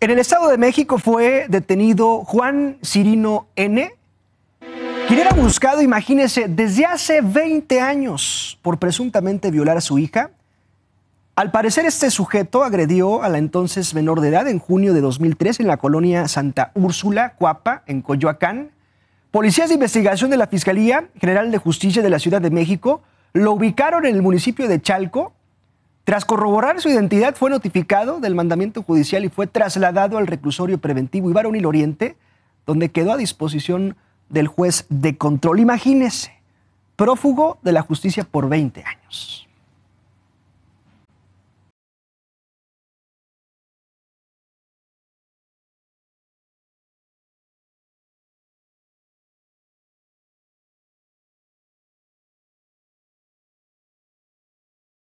En el Estado de México fue detenido Juan Cirino N., quien era buscado, imagínese, desde hace 20 años por presuntamente violar a su hija. Al parecer, este sujeto agredió a la entonces menor de edad en junio de 2003 en la colonia Santa Úrsula, Cuapa, en Coyoacán. Policías de investigación de la Fiscalía General de Justicia de la Ciudad de México lo ubicaron en el municipio de Chalco tras corroborar su identidad, fue notificado del mandamiento judicial y fue trasladado al reclusorio preventivo Ibarón Oriente, donde quedó a disposición del juez de control. Imagínese, prófugo de la justicia por 20 años.